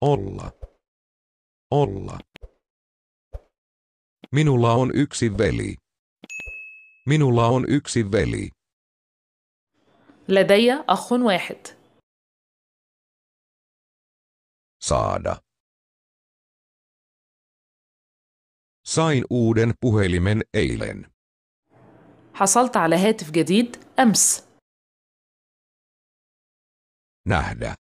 olla, olla. Minulla on yksi veli. Minulla on yksi veli. Ledeja ahun واحد. Saada. Sain uuden puhelimen eilen. حصلت على هاتف جديد أمس. nähdä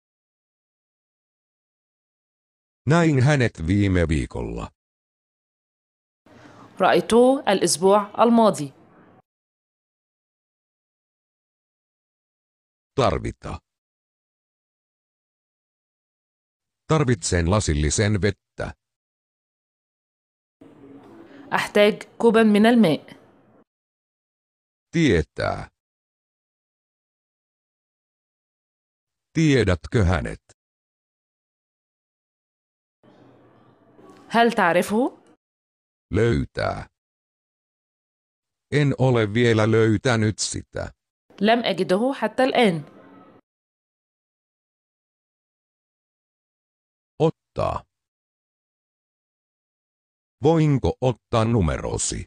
näin hänet viime viikolla. al al الماضي. Tarvita. Tarvitsen lasillisen vettä. Ahtag kuban min al Tietää. Tiedätkö hänet? هل تعرفه؟ löytää En ole vielä löytänyt sitä. لم أجده حتى الآن. Ottaa. Voinko ottaa numerosi?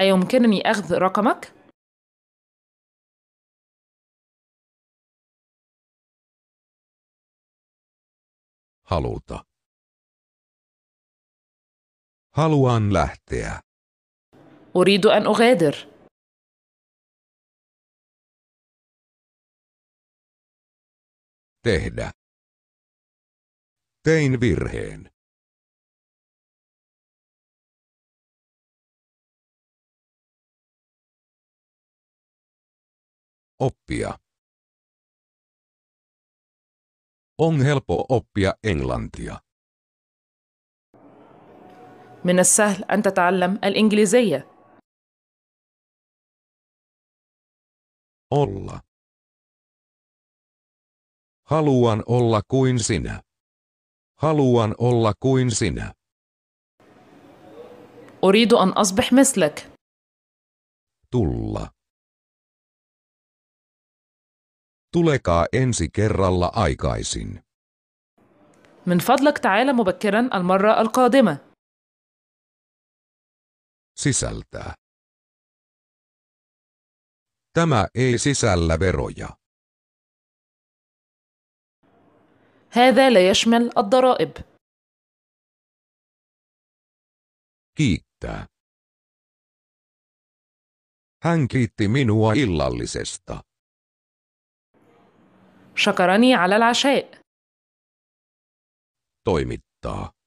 أيمكنني أخذ رقمك؟ Haluta. Haluan lähteä. Uridu an ugadir. Tehdä. Tein virheen. Oppia. On helppo oppia englantia. من السهل أن تتعلم الإنجليزية. olla. Haluan olla kuin sinä. Haluan olla kuin sinä. أريد أن أصبح مثلك. tulla. Tulekaa ensi kerralla aikaisin. من فضلك تعال مبكرا المرة القادمة. Sisältää. Tämä ei sisällä veroja. هذا لا يشمل الضرائب. Kiittää. Hän kiitti minua illallisesta. شكرني على العشاء. Toimittaa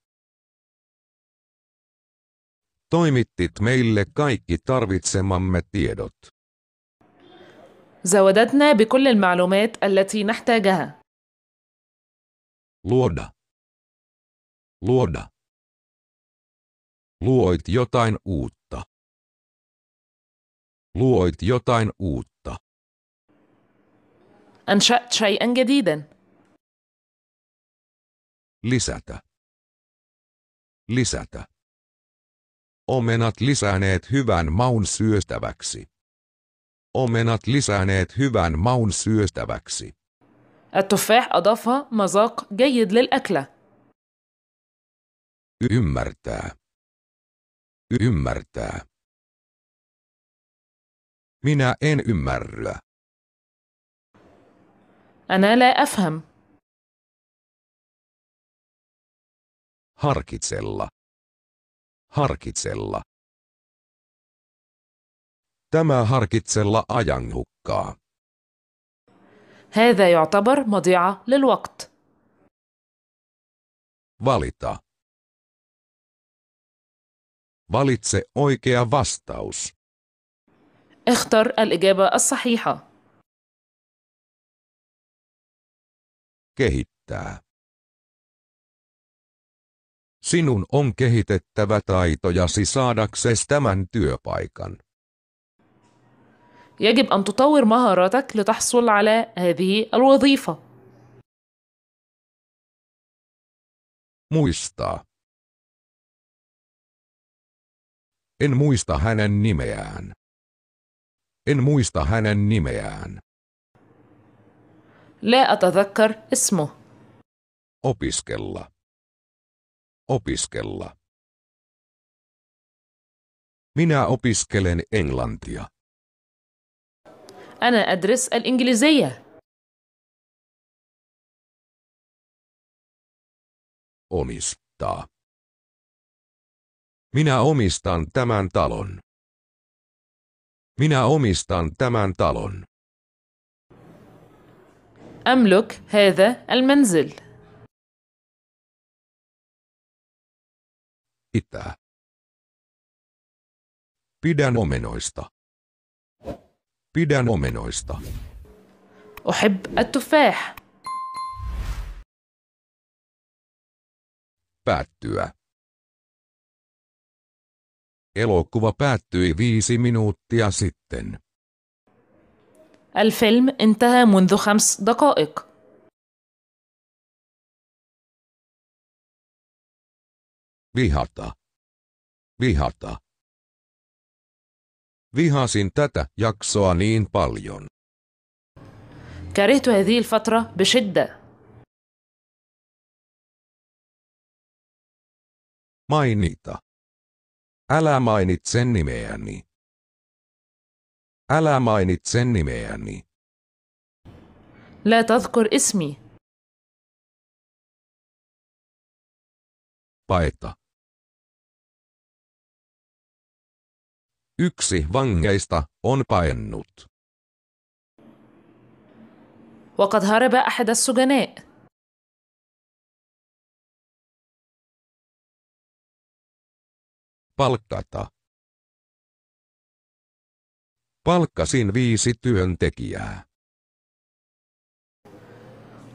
toimittit meille kaikki tarvitsemamme tiedot. زودتنا بكل المعلومات التي نحتاجها. Luoda. Luoda. Luoit jotain uutta. Luoit jotain uutta. أنشأت شيئا جديدا. Lisätä. Lisätä. Omenat lisääneet hyvän maun syöstäväksi. Omenat lisääneet hyvän maun syöstäväksi. التفاح أضاف مذاق جيد للأكلة. Ymmärtää. Ymmärtää. Minä en ymmärrä. أنا لا أفهم. Harkitsella. Harkitsella. Tämä harkitsella ajanhukkaa. هذا يعتبر مضيعة للوقت. Valita. Valitse oikea vastaus. اختر الإجابة sahiha. Kehittää. Sinun on kehitettävä taitojasi saadaksesi tämän työpaikan. يجب أن تطور مهاراتك لتحصل على هذه الوظيفة. Muistaa. En muista hänen nimeään. En muista hänen nimeään. لا أتذكر اسمه. opiskella Opiskella. Minä opiskelen englantia. adres أدرس الإنجليزية. Omistaa. Minä omistan tämän talon. Minä omistan tämän talon. أملك هذا المنزل. pitää. Pidän omenoista. Pidän omenoista. أحب التفاح. Päättyä. Elokuva päättyi viisi minuuttia sitten. الفيلم انتهى منذ خمس دقائق. Vihata. Vihata. Vihasin tätä jaksoa niin paljon. كرهت هذه الفترة بشدة. Mainita. Älä mainitse nimeäni. Älä mainitse nimeäni. لا تذكر اسمي. Paeta. Yksi vangeista on paennut. وقد هرب أحد السجناء. Palkkata. Palkkasin viisi työntekijää.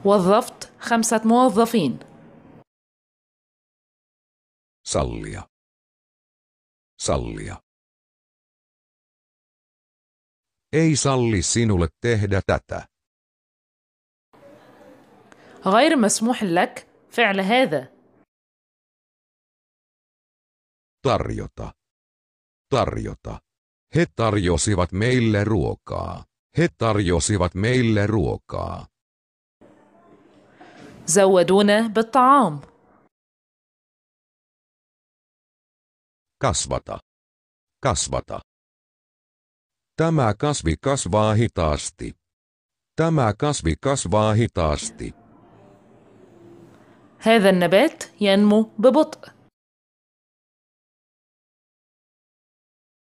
وظفت خمسة موظفين. Sallia. Sallia. ei salli sinulle tehdä tätä. غير مسموح لك فعل هذا. Tarjota. Tarjota. He tarjosivat meille ruokaa. He tarjosivat meille ruokaa. زودونا بالطعام. Kasvata. Kasvata. Tämä kasvi kasvaa hitaasti. Tämä kasvi kasvaa hitaasti. Heidän nebet jenmu ببطء.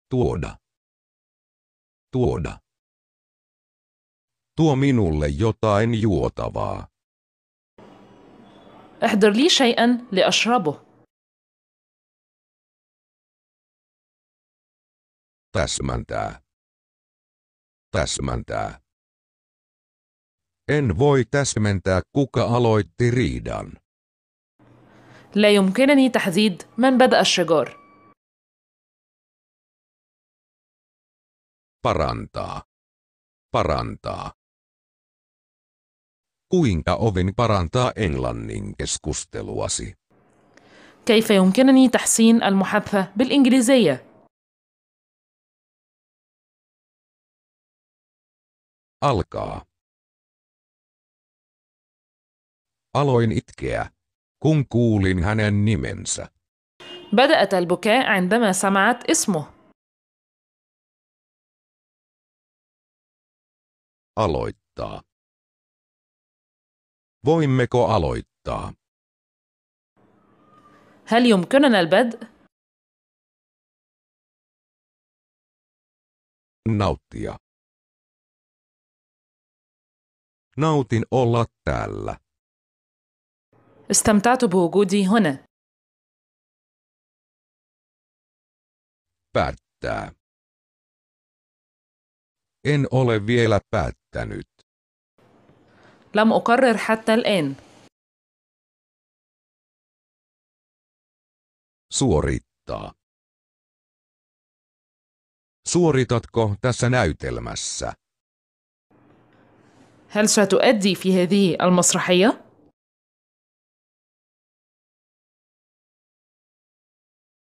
Tuoda. Tuoda. Tuo minulle jotain juotavaa. li لي li ashrabu. täsmäntää Täsmäntää. En voi täsmentää, kuka aloitti riidan. لا يمكنني تحديد من بدأ الشجار. Parantaa. Parantaa. Kuinka oven parantaa englannin keskusteluasi? كيف يمكنني تحسين المحادثة بالإنجليزية؟ Alkaa. Aloin itkeä, kun kuulin hänen nimensä. بدأت البكاء عندما سمعت اسمه. Aloittaa. Voimmeko aloittaa? هل يمكننا البدء؟ Nauttia. Nautin olla täällä. استمتعت buugudi hone. Päättää. En ole vielä päättänyt. Lam okarrer حتى en. Suorittaa. Suoritatko tässä näytelmässä? هل ستؤدي في هذه المسرحية؟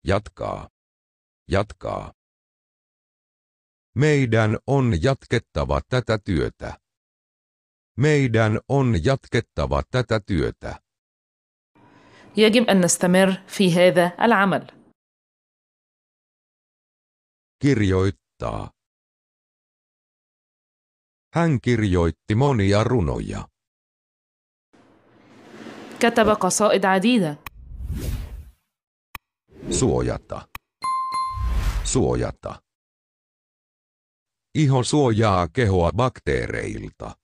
Jatkaa. Jatkaa. Meidän on jatkettava tätä työtä. Meidän on jatkettava tätä työtä. يجب أن نستمر في هذا العمل. kirjoittaa Hän kirjoitti monia runoja. كتب قصائد عديدة Suojata. Suojata. Iho suojaa kehoa bakteereilta.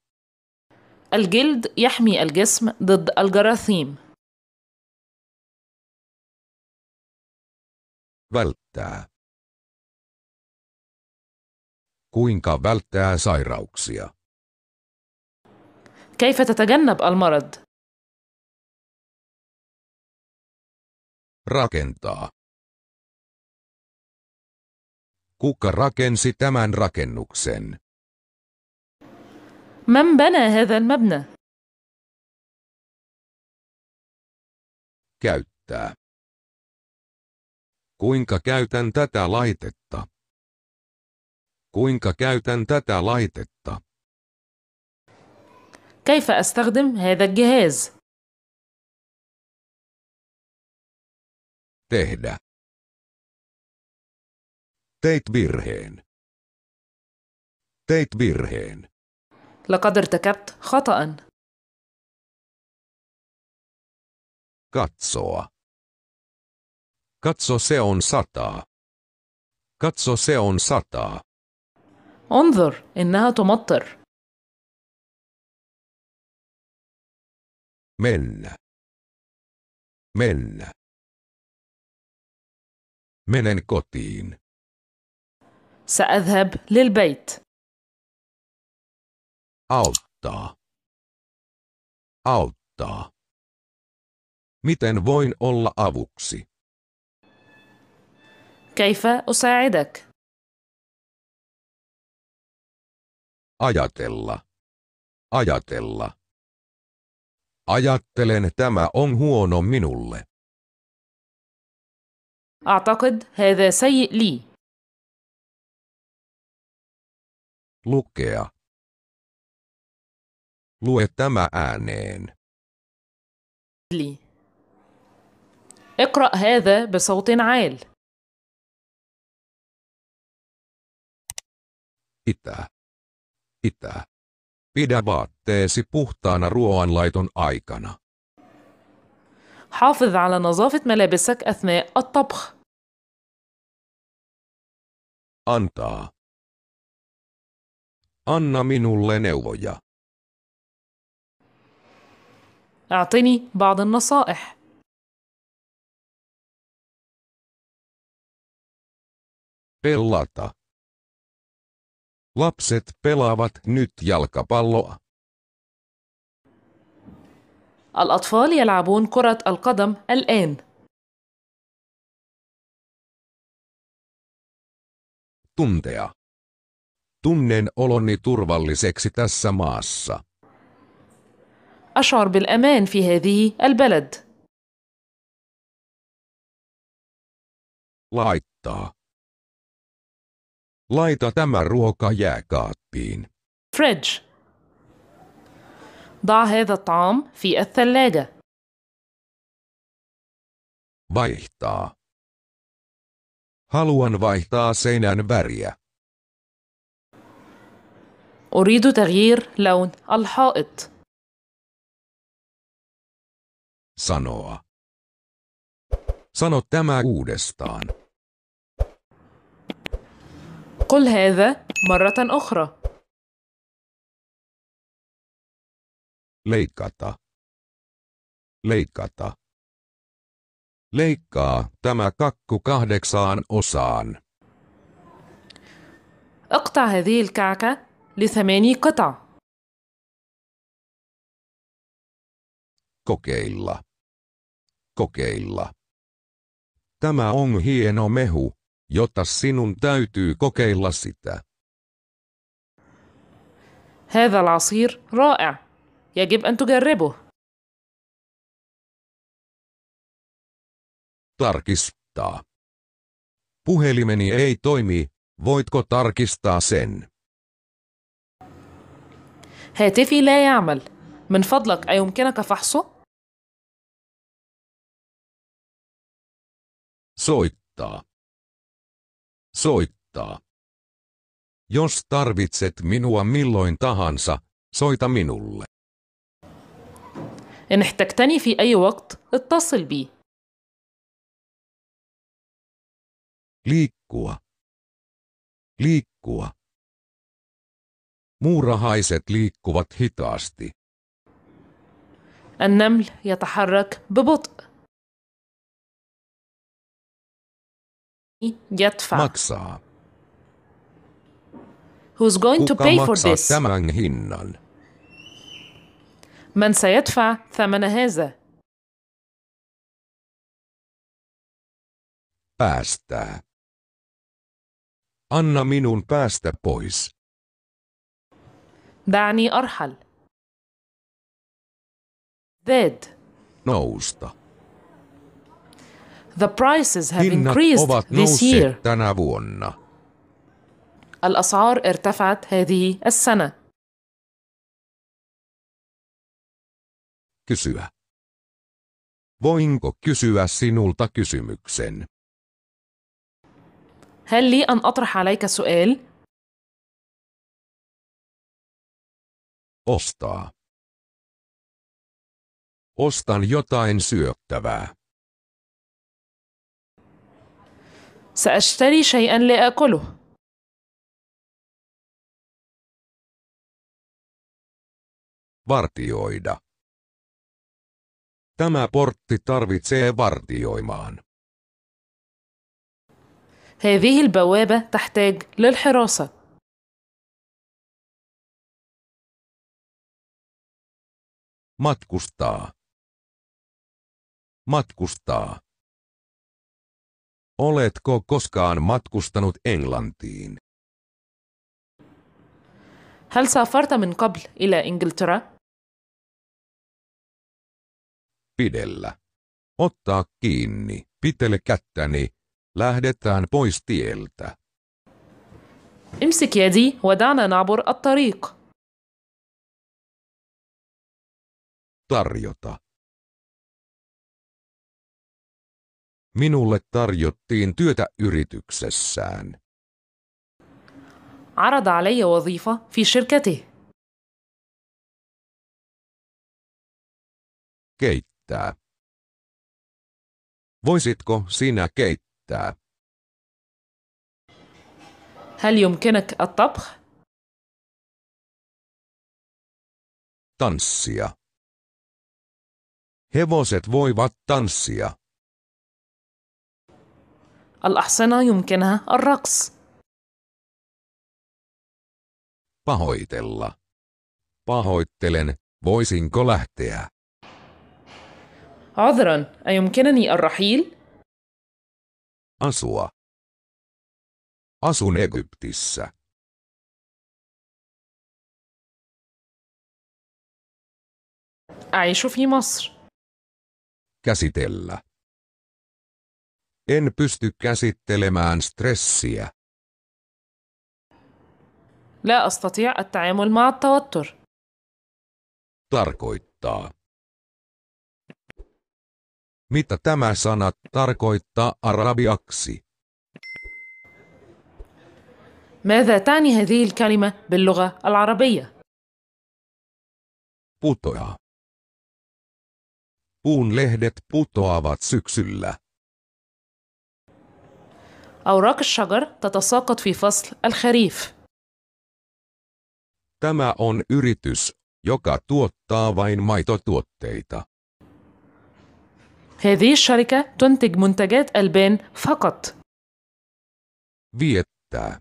الجلد يحمي الجسم ضد الجراثيم Välttää. Kuinka välttää sairauksia? كيف تتجنب المرض؟ Rakentaa. Kuka rakensi tämän rakennuksen? من بنى هذا المبنى؟ Käyttää. Kuinka käytän tätä laitetta? Kuinka käytän tätä laitetta? كيف أستخدم هذا الجهاز؟ Tehdä. Teit virheen. Teit virheen. لقد ارتكبت خطأ. Katsoa. Katso se on sataa. Katso se on sataa. انظر إنها تمطر من من منن كوتين سأذهب للبيت أوتا أوتا متن فوين olla avuksi? كيف اساعدك Ajatella. Ajatella. Ajattelen tämä on huono minulle. أعتقد هذا سيء لي. Lukea. Lue tämä ääneen. لي. اقرأ هذا بصوت عال. Itä pitää. Pidä vaatteesi puhtaana ruoanlaiton aikana. حافظ على نظافة ملابسك أثناء الطبخ. Antaa. Anna minulle neuvoja. أعطني بعض النصائح. Pelata. Lapset pelaavat nyt jalkapalloa. الأطفال يلعبون كرة القدم الآن. Tuntea. Tunnen oloni turvalliseksi tässä maassa. أشعر بالأمان في هذه البلد. Laittaa. Laita tämä ruoka jääkaappiin. fridge ضع هذا الطعام في الثلاجة Vaihtaa. Haluan vaihtaa seinän väriä. أريد تغيير لون الحائط Sanoa. Sano tämä uudestaan. قل هذا مرة أخرى. Leikata. Leikata. Leikkaa tämä kakku kahdeksaan osaan. اقطع هذه الكعكة لثماني قطع. Kokeilla. Kokeilla. Tämä on hieno mehu. jotta sinun täytyy kokeilla sitä. هذا العصير رائع. يجب أن تجربه. Tarkistaa. Puhelimeni ei toimi. Voitko tarkistaa sen? هاتفي لا يعمل. من فضلك أيمكنك فحصه؟ soittaa. Soittaa. Jos tarvitset minua milloin tahansa, soita minulle. En ehtäkteni fi ei vakt, اتصل بي. Liikkua. Liikkua. Muurahaiset liikkuvat hitaasti. النمل يتحرك ببطء. Jatfa. Maksaa. Who's going Kuka to pay for this? tämän hinnan? من سيدفع ثمن هذا؟ päästää. Anna minun päästä pois. دعني أرحل. Dead. Nousta. The prices have Hinnat increased ovat this year. tänä vuonna. الأسعار ارتفعت هذه السنة. Kysyä. Voinko kysyä sinulta kysymyksen? هل لي أن أطرح عليك سؤال؟ Ostaa. Ostan jotain syöttävää. سأشتري شيئا لآكله بارتيويدا تما بورتي تارفيتسي بارتيويمان هذه البوابة تحتاج للحراسة ماتكوستا ماتكوستا Oletko koskaan matkustanut Englantiin? هل سافرت من قبل إلى إنجلترا؟ Pidellä. Ottaa kiinni. Pitele kättäni. Lähdetään pois tieltä. امسك يدي ودعنا نعبر الطريق. Tarjota. Minulle tarjottiin työtä yrityksessään. عرض علي وظيفة في شركته. Keittää. Voisitko sinä keittää? هل يمكنك الطبخ؟ Tanssia. Hevoset voivat tanssia. الأحصنة يمكنها الرقص pahoitella pahoittelen voisinko lähteä عذرا أيمكنني الرحيل asua asun Egyptissä أعيش في مصر käsitellä en pysty käsittelemään stressiä. لا أستطيع التعامل مع التوتر. Tarkoittaa. Mitä tämä sana tarkoittaa arabiaksi? ماذا تعني هذه الكلمة باللغة العربية؟ putoaa. Puun lehdet putoavat syksyllä. أوراق الشجر تتساقط في فصل الخريف. Tämä on yritys, joka tuottaa vain maitotuotteita. هذه الشركة تنتج منتجات ألبان فقط. Viettää.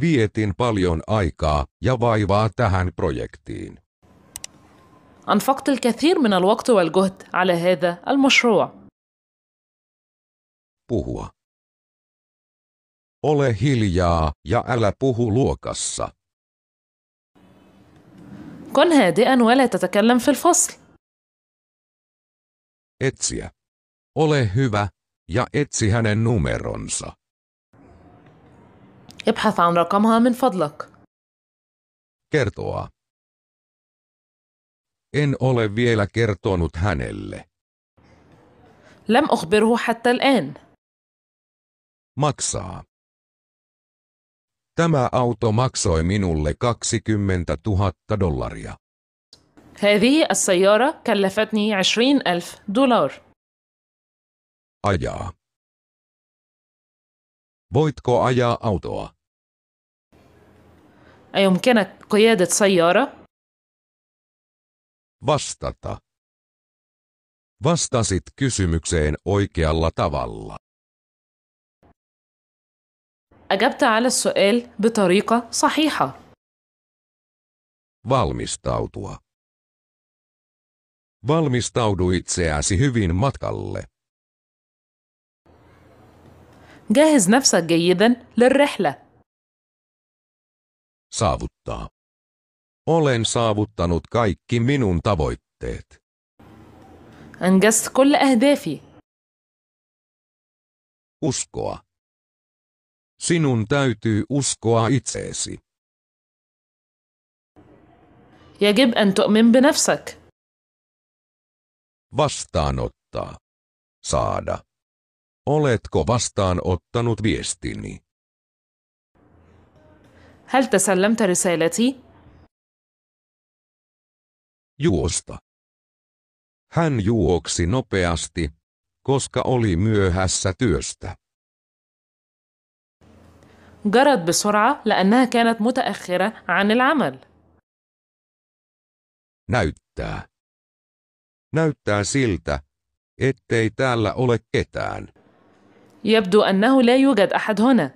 Vietin paljon aikaa ja vaivaa tähän projektiin. أنفقت الكثير من الوقت والجهد على هذا المشروع. puhua. Ole hiljaa ja älä puhu luokassa. hädi هادئا ولا تتكلم في الفصل. Etsiä. Ole hyvä ja etsi hänen numeronsa. ابحث عن رقمها min fadlak. Kertoa. En ole vielä kertonut hänelle. لم أخبره حتى الآن maksaa. Tämä auto maksoi minulle 20 000 dollaria. هذه السيارة كلفتني 20 ألف دولار. Ajaa. Voitko ajaa autoa? أيمكنك قيادة سيارة؟ Vastata. Vastasit kysymykseen oikealla tavalla. أجبت على السؤال بطريقة صحيحة. Valmistautua. Valmistaudu itseäsi hyvin matkalle. جهز نفسك جيدا للرحلة. Saavuttaa. Olen saavuttanut kaikki minun tavoitteet. أنجزت كل أهدافي. Uskoa. Sinun täytyy uskoa itseesi. يجب أن تؤمن بنفسك. Vastaanottaa. Saada. Oletko vastaanottanut viestini? هل تسلمت رسالتي؟ Juosta. Hän juoksi nopeasti, koska oli myöhässä työstä. جرت بسرعة لأنها كانت متأخرة عن العمل. näyttää näyttää siltä, ettei täällä ole ketään. يبدو أنه لا يوجد أحد هنا.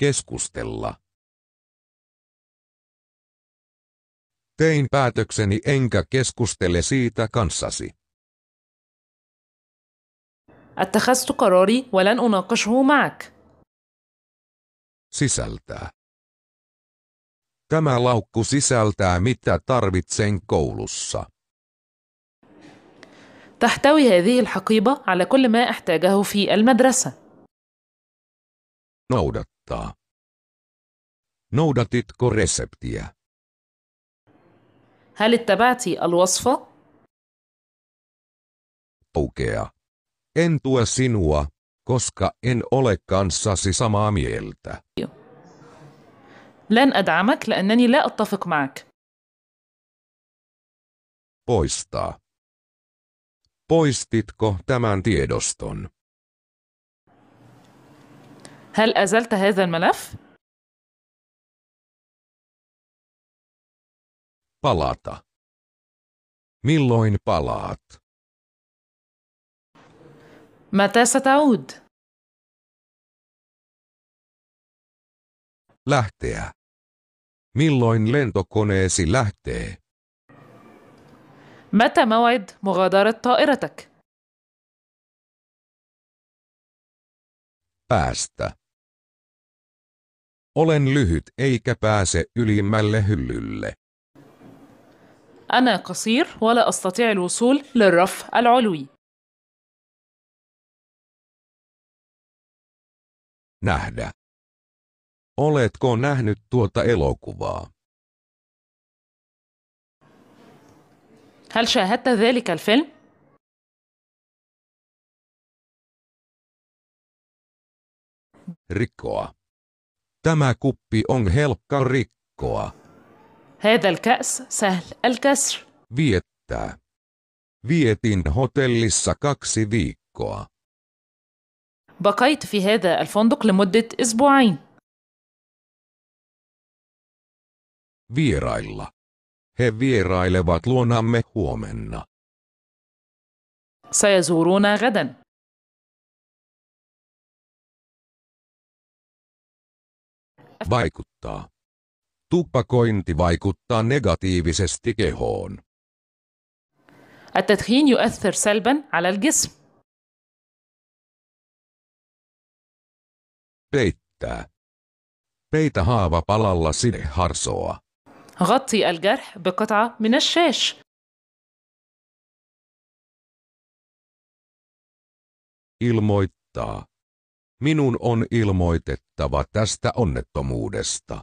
keskustella Tein päätökseni enkä keskustele siitä kanssasi. اتخذت قراري ولن أناقشه معك. Sisältää. Tämä laukku sisältää mitä tarvitsen koulussa. تحتوي هذه الحقيبة على كل ما أحتاجه في المدرسة. نودتا. Noudatitko reseptiä? هل اتبعت الوصفة؟ Aukea. En tue koska en ole kanssasi samaa mieltä. لن أدعمك lännäni لا أتفق معك. Poistaa. Poistitko tämän tiedoston? هل أزلت هذا الملف؟ Palata. Milloin palaat? متى ستعود؟ Lähteä. Milloin lentokoneesi lähtee? متى موعد مغادرة طائرتك؟ Päästä. Olen lyhyt eikä pääse ylimmälle hyllylle. أنا قصير ولا أستطيع الوصول للرف العلوي. nähdä. Oletko nähnyt tuota elokuvaa? هل شاهدت ذلك الفيلم؟ Rikkoa. Tämä kuppi on helppo rikkoa. هذا الكأس سهل الكسر. Viettää. Vietin hotellissa kaksi viikkoa. بقيت في هذا الفندق لمدة أسبوعين Vierailla. He vierailevat luonamme huomenna. سيزورونا غدا. Vaikuttaa. Tupakointi vaikuttaa negatiivisesti kehoon. التدخين يؤثر سلبا على الجسم. peittää. Peitä haava palalla sinne harsoa. غطي الجرح بقطعة minä الشاش. Ilmoittaa. Minun on ilmoitettava tästä onnettomuudesta.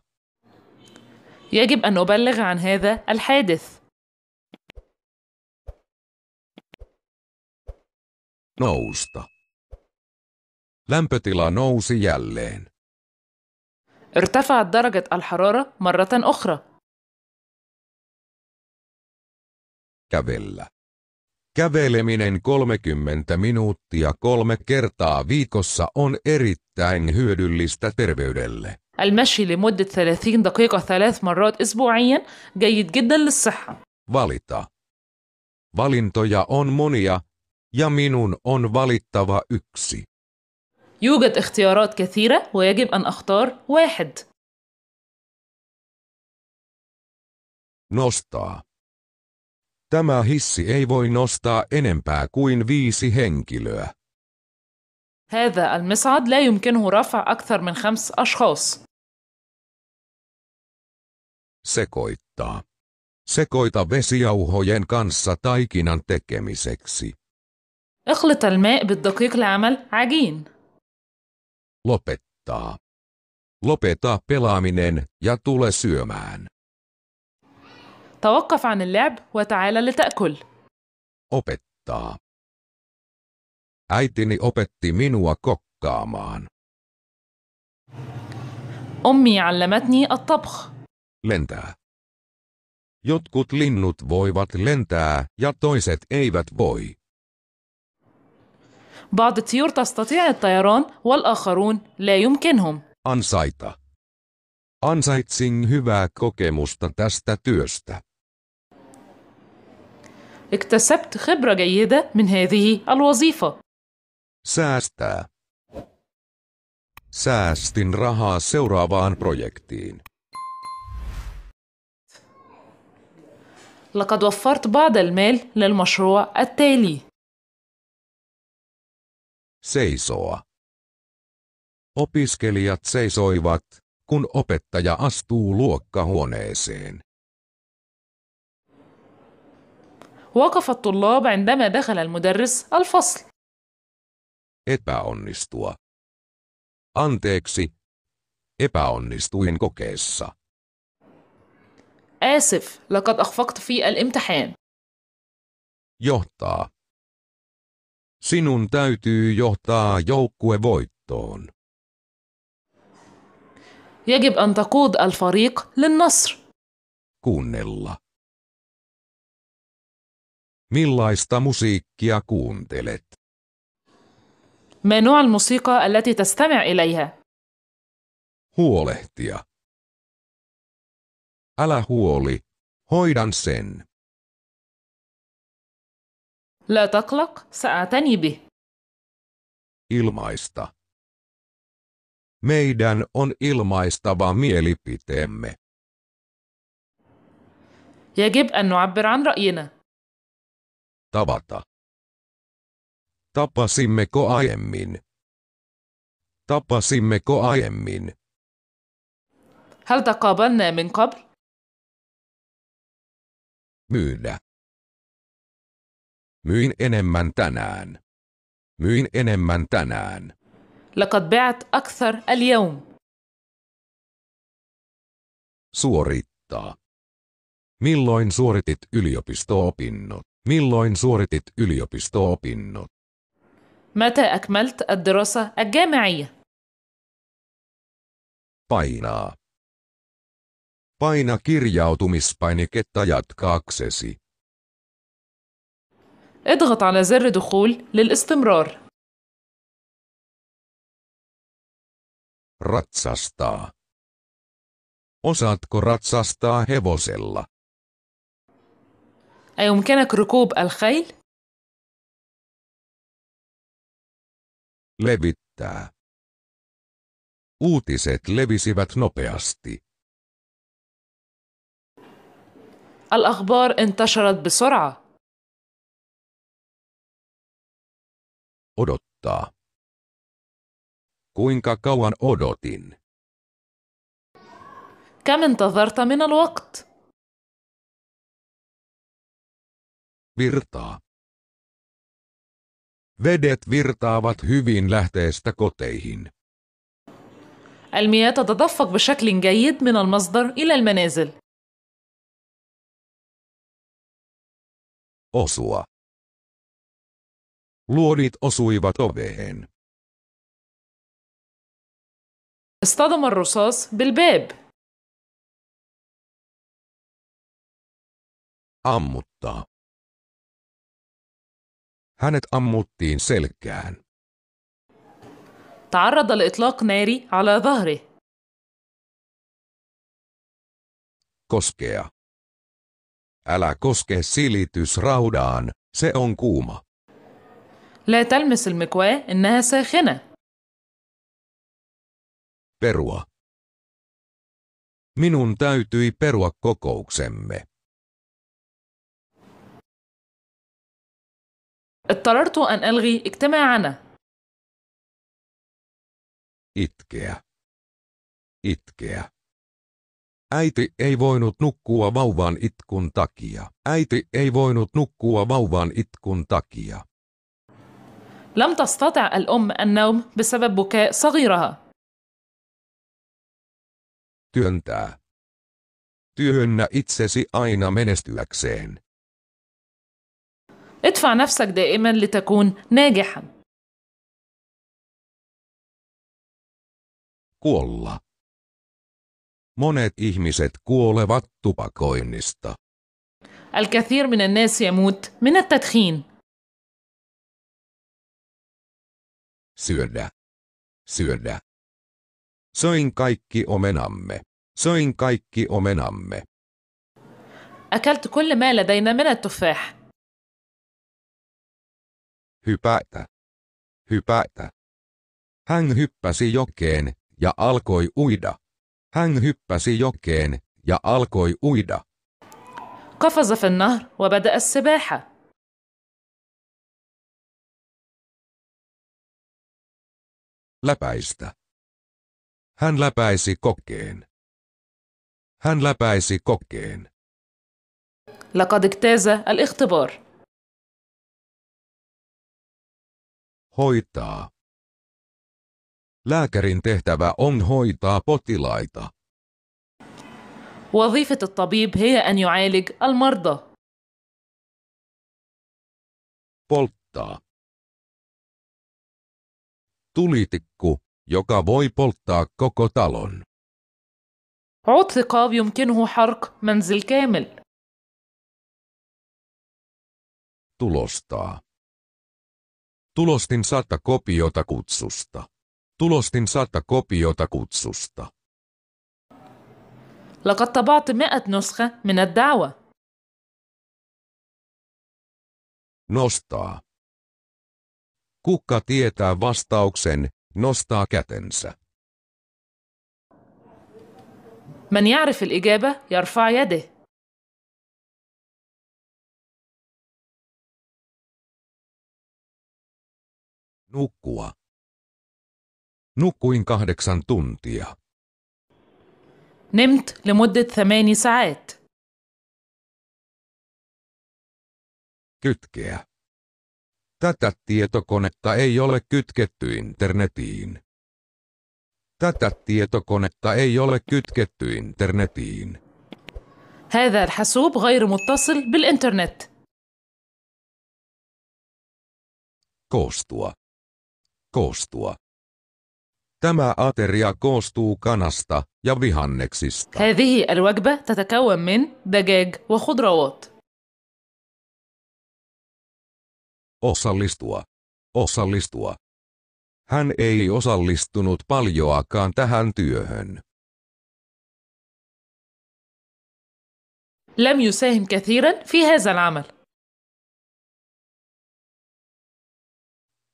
يجب أن أبلغ عن هذا الحادث. Nousta lämpötila nousi jälleen. darajat al-harara marratan أخرى. Kävellä. Käveleminen 30 minuuttia kolme kertaa viikossa on erittäin hyödyllistä terveydelle. المشي لمدة 30 دقيقة ثلاث مرات أسبوعيا جيد جدا للصحة. Valita. Valintoja on monia, ja minun on valittava yksi. يوجد اختيارات كثيرة ويجب أن أختار واحد. Nostaa. Tämä hissi ei voi nostaa enempää kuin viisi henkilöä. هذا المصعد لا يمكنه رفع أكثر من خمس أشخاص. Sekoittaa. Sekoita vesijauhojen kanssa taikinan tekemiseksi. اخلط الماء بالدقيق لعمل عجين. lopettaa. Lopeta pelaaminen ja tule syömään. توقف عن اللعب وتعال لتأكل. opettaa. Äitini opetti minua kokkaamaan. أمي علمتني الطبخ. lentää. Jotkut linnut voivat lentää ja toiset eivät voi. بعض الطيور تستطيع الطيران والآخرون لا يمكنهم. hyvää kokemusta tästä työstä. اكتسبت خبرة جيدة من هذه الوظيفة. Säästin rahaa seuraavaan projektiin. لقد وفرت بعض المال للمشروع التالي. Seisoa. Opiskelijat seisoivat, kun opettaja astuu luokkahuoneeseen. وقف الطلاب عندما دخل المدرس الفصل. Epäonnistua. Anteeksi. Epäonnistuin kokeessa. آسف، لقد أخفقت في الامتحان. johtaa. Sinun täytyy johtaa joukkue voittoon. يجب أن تقود الفريق للنصر. Kuunnella. Millaista musiikkia kuuntelet? ما نوع الموسيقى التي تستمع إليها؟ Huolehtia. Älä huoli, hoidan sen. لا تقلق سأعتني به إلمايستا. Meidän on ilmaistava mielipiteemme. يجب أن نعبر عن رأينا. Tavata. Tapasimmeko aiemmin? Tapasimmeko aiemmin? هل تقابلنا من قبل؟ Myydä. Myin enemmän tänään. Myin enemmän tänään. لقد بعت أكثر اليوم. Suorittaa. Milloin suoritit yliopisto-opinnot? Milloin suoritit yliopisto-opinnot? متى أكملت الدراسة الجامعية؟ Painaa. Paina kirjautumispainiketta jatkaaksesi. اضغط على زر دخول للاستمرار Ratsastaa. Osaatko ratsastaa hevosella? أيمكنك ركوب الخيل؟ Levittää. Uutiset levisivät nopeasti. الأخبار انتشرت بسرعة. odottaa. Kuinka kauan odotin? Kämen varta minä luokt? Virtaa. Vedet virtaavat hyvin lähteestä koteihin. Elmiä tatafak bešäklin gäjit min almazdar ilel menezel. Osua. Luodit osuivat oveen. استضم الرصاص بالباب. أمطى. Hänet ammuttiin selkään. تعرض لإطلاق ناري على ظهره. Koskea. Älä koske silitysraudaan, se on kuuma. لا تلمس المكواة إنها ساخنة. Perua. Minun täytyi perua kokouksemme. اضطررت أن ألغي اجتماعنا. Itkeä. Itkeä. Äiti ei voinut nukkua vauvan itkun takia. Äiti ei voinut nukkua vauvan itkun takia. لم تستطع الأم النوم بسبب بكاء صغيرها. Työntää. Työnnä itsesi aina menestyäkseen. ادفع نفسك دائما لتكون ناجحا. Kuolla. Monet ihmiset kuolevat tupakoinnista. الكثير من الناس يموت من التدخين. syödä, syödä. Söin kaikki omenamme, söin kaikki omenamme. أكلت كل ما لدينا من التفاح. Hypätä. Hypätä. Hän hyppäsi jokeen ja alkoi uida. Hän hyppäsi jokeen ja alkoi uida. قفز في النهر وبدأ السباحة. Läpäistä. Hän läpäisi kokkeen. hän läpäisi kokkeen. لقد اجتاز الاختبار. Hoitaa. Lääkärin tehtävä on hoitaa potilaita. وظيفة الطبيب هي أن يعالج المرضى. Polttaa tulitikku, joka voi polttaa koko talon. عود ثقاب يمكنه حرق منزل Tulostaa. Tulostin sata kopiota kutsusta. Tulostin sata kopiota kutsusta. لقد طبعت 100 نسخة من الدعوة. Nostaa. Kukka tietää vastauksen, nostaa kätensä. من يعرف الإجابة يرفع يده. Nukkua. Nukkuin kahdeksan tuntia. le muddet ثماني saet. kytkeä. Tätä tietokonetta ei ole kytketty internetiin. Tätä tietokonetta ei ole kytketty internetiin. هذا الحاسوب غير متصل بالإنترنت. Koostua. Koostua. Tämä ateria koostuu kanasta ja vihanneksista. هذه الوجبة تتكون من دجاج وخضروات. Osallistua. Osallistua. Hän ei osallistunut paljoakaan tähän työhön. لم يساهم كثيرا في هذا العمل.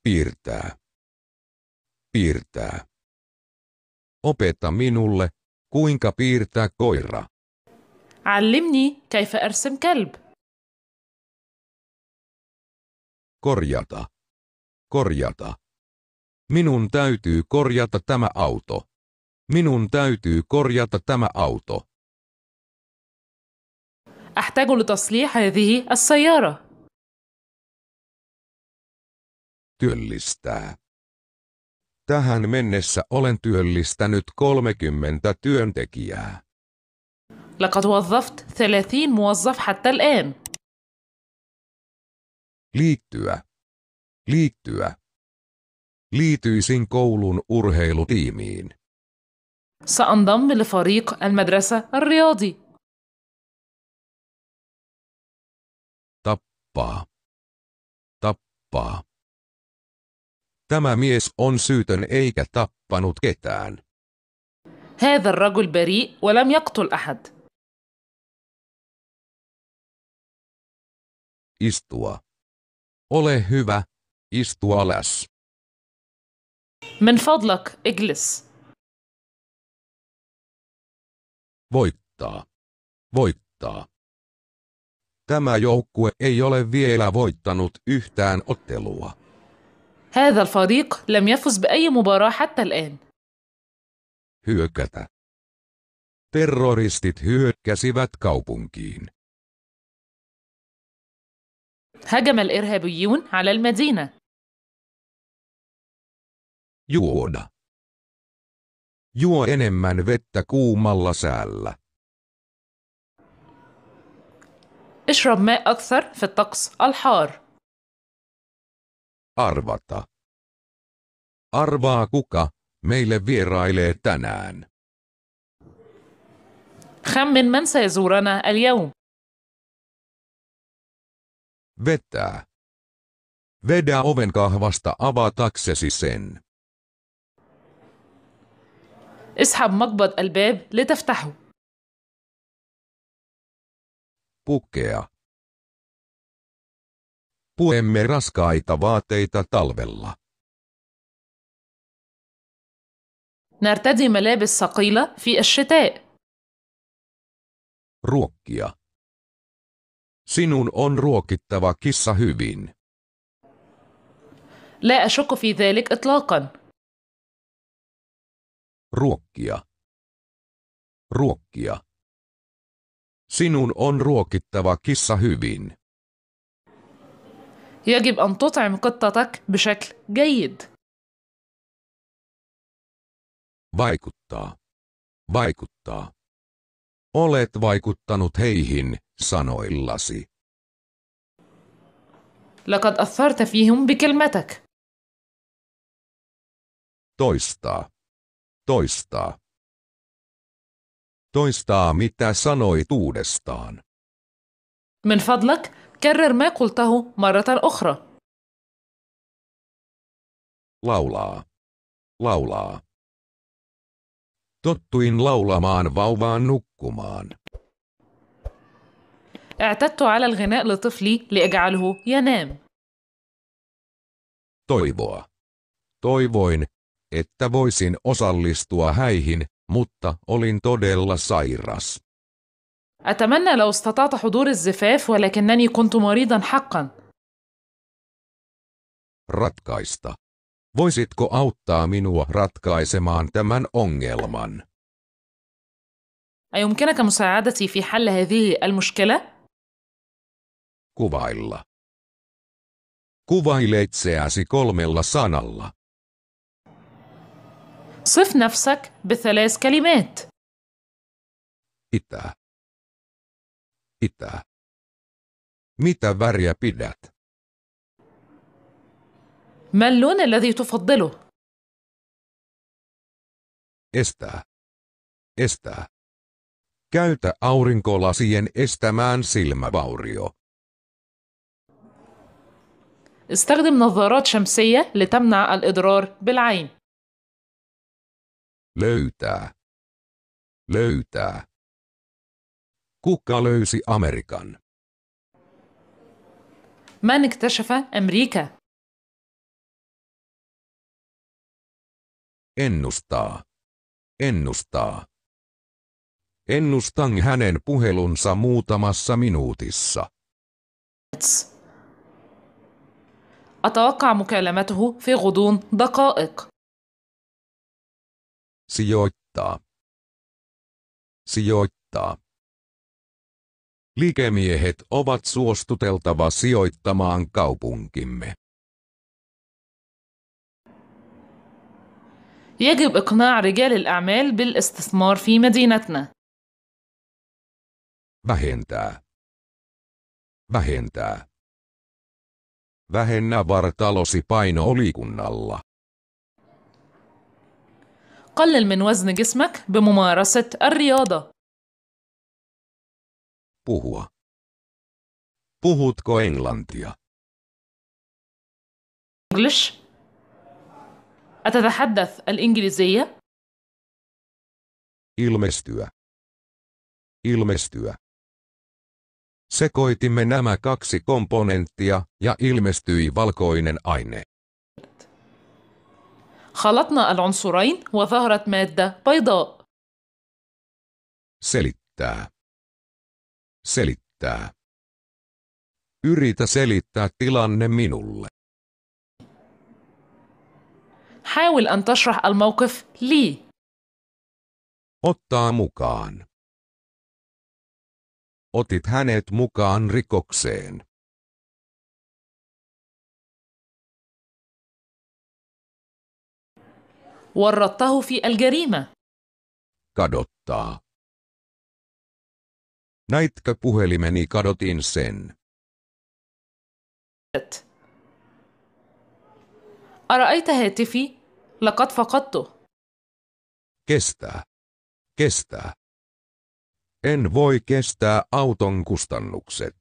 Piirtää. Piirtää. Opeta minulle, kuinka piirtää koira. علمني كيف أرسم كلب. Korjata. Korjata. Minun täytyy korjata tämä auto. Minun täytyy korjata tämä auto. أحتاج لتصليح هذه السيارة. Työllistää. Tähän mennessä olen työllistänyt 30 työntekijää. لقد وظفت 30 موظف حتى الآن. Liittyä. Liittyä. Liityisin koulun urheilutiimiin. سأنضم madrasa المدرسة الرياضي. Tappaa. Tappaa. Tämä mies on syytön eikä tappanut ketään. هذا الرجل بريء ولم يقتل أحد. Istua. Ole hyvä, istu alas. Men fadlak, iglis. Voittaa. Voittaa. Tämä joukkue ei ole vielä voittanut yhtään ottelua. هذا الفريق لم يفز بأي مباراة حتى الآن. Hyökätä. Terroristit hyökkäsivät kaupunkiin. هجم الإرهابيون على المدينة. يوود يو enemmän vettä kuumalla säällä. اشرب ماء أكثر في الطقس الحار. أرفتا أرفأ كوكا ميلي فيرايلي تنان. خمن من سيزورنا اليوم. Vetää. Vedä oven kahvasta avataksesi sen. اسحب albab, الباب لتفتحه. Pukea. Puemme raskaita vaatteita talvella. نرتدي ملابس ثقيلة في الشتاء. ruokkia. Sinun on ruokittava kissa hyvin. لا أشك fi ذلك itlaqan. Ruokkia. Ruokkia. Sinun on ruokittava kissa hyvin. an tut'im qittatak bi shakl jayyid. Vaikuttaa. Vaikuttaa. Olet vaikuttanut heihin, sanoillasi. Lakat أثرت fihum بكلمتك. Toistaa. Toistaa. Toistaa mitä sanoit uudestaan. Men fadlak, kerrer me kultahu maratan ohra. Laulaa. Laulaa. Tottuin laulamaan vauvaan nukkumaan. اعتدت على الغناء لطفلي لأجعله ينام. Toivoa. Toivoin, että voisin osallistua häihin, mutta olin todella sairas. أتمنى لو استطعت حضور الزفاف ولكنني كنت مريضا حقا. Ratkaista. Voisitko auttaa minua ratkaisemaan tämän ongelman? أيمكنك مساعدتي في حل هذه المشكلة؟ Kuvailla. Kuvaile itseäsi kolmella sanalla. صف نفسك بثلاث كلمات. Itä. Itä. Mitä väriä pidät? ما اللون الذي تفضله؟ Estää. Estää. Käytä aurinkolasien estämään silmävaurio. استخدم نظارات شمسية لتمنع الإضرار بالعين. لوتا لوتا كوكا لوسي أمريكان من اكتشف أمريكا؟ Ennustaa. Ennustaa. Ennustan hänen puhelunsa muutamassa minuutissa. It's. أتوقع مكالمته في غضون دقائق. Sijoittaa. Sijoittaa. Liikemiehet ovat suostuteltava sijoittamaan kaupunkimme. يجب إقناع رجال الأعمال بالاستثمار في مدينتنا. vähentää vähentää Vähennä vartalosi paino liikunnalla. قلل من وزن جسمك بممارسة الرياضة. Puhua. Puhutko englantia? English. أتتحدث الإنجليزية؟ ilmestyä ilmestyä Sekoitimme nämä kaksi komponenttia ja ilmestyi valkoinen aine. Selittää. Selittää. Yritä selittää tilanne minulle. حاول أن تشرح الموقف لي. Ottaa mukaan otit hänet mukaan rikokseen. ورطه في الجريمة. kadottaa. Näitkö puhelimeni kadotin sen? أرأيت هاتفي؟ لقد فقدته. Kestää. Kestää. En voi kestää auton kustannukset.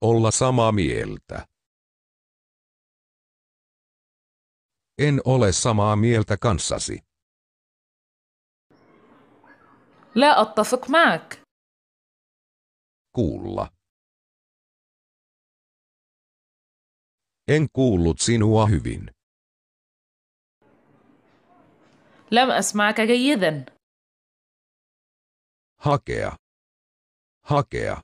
Olla samaa mieltä. En ole samaa mieltä kanssasi. لا أتفق معك. Kuulla. En kuullut sinua hyvin. لم أسمعك جيدا. Hakea. Hakea.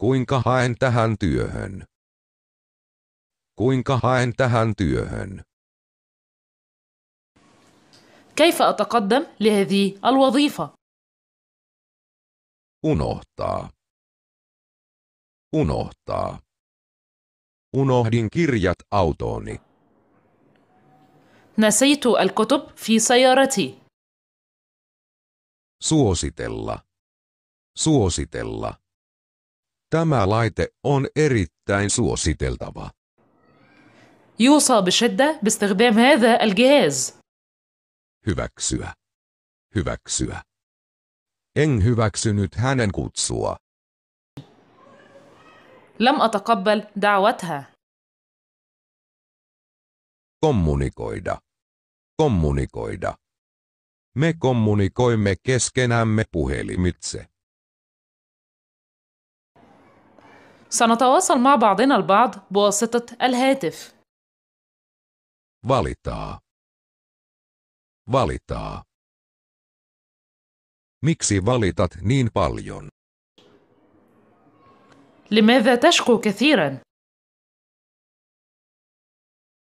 Kuinka haen tähän työhön? Kuinka haen tähän työhön? كيف أتقدم لهذه الوظيفة؟ Unohtaa. Unohtaa. Unohdin kirjat autooni. نسيت الكتب في سيارتي. Suositella. Suositella. Tämä laite on erittäin suositeltava. يوصى بشدة باستخدام هذا الجهاز. Hyväksyä. Hyväksyä. En hyväksynyt hänen kutsua. لم أتقبل دعوتها. Kommunikoida. Kommunikoida. Me kommunikoimme keskenämme puhelimitse. سنتواصل مع بعضنا البعض بواسطة الهاتف. Valitaa. Valitaa. Miksi valitat niin paljon? لماذا تشكو كثيرا؟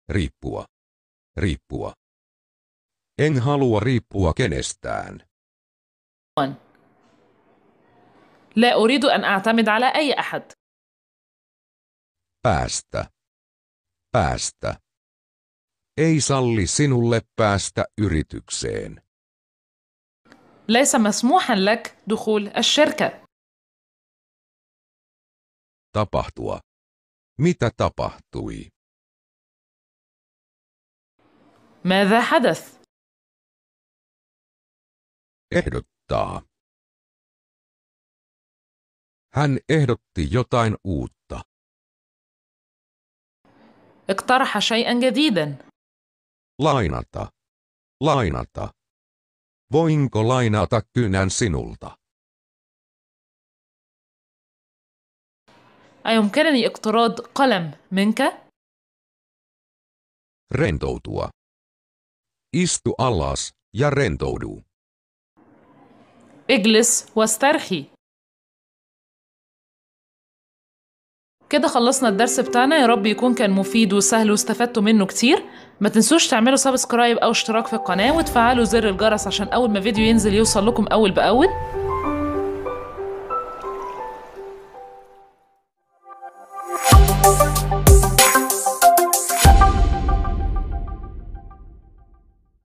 riippua, riippua. En halua riippua kenestään. لا أريد أن أعتمد على أي أحد. Päästä. Päästä. Ei salli sinulle päästä yritykseen. ليس مسموحا لك دخول الشركة. Tapahtua. Mitä tapahtui? ماذا حدث؟ Ehdottaa. Hän ehdotti jotain uutta. اقترح شيئا جديدا. Lainata. Lainata. Voinko lainata kynän sinulta? أيمكنني اقتراض قلم منك؟ Rentoutua. Istu alas ja rentoudu. اجلس واسترخي كده خلصنا الدرس بتاعنا يا رب يكون كان مفيد وسهل واستفدتوا منه كتير ما تنسوش تعملوا سبسكرايب او اشتراك في القناه وتفعلوا زر الجرس عشان اول ما فيديو ينزل يوصل لكم اول باول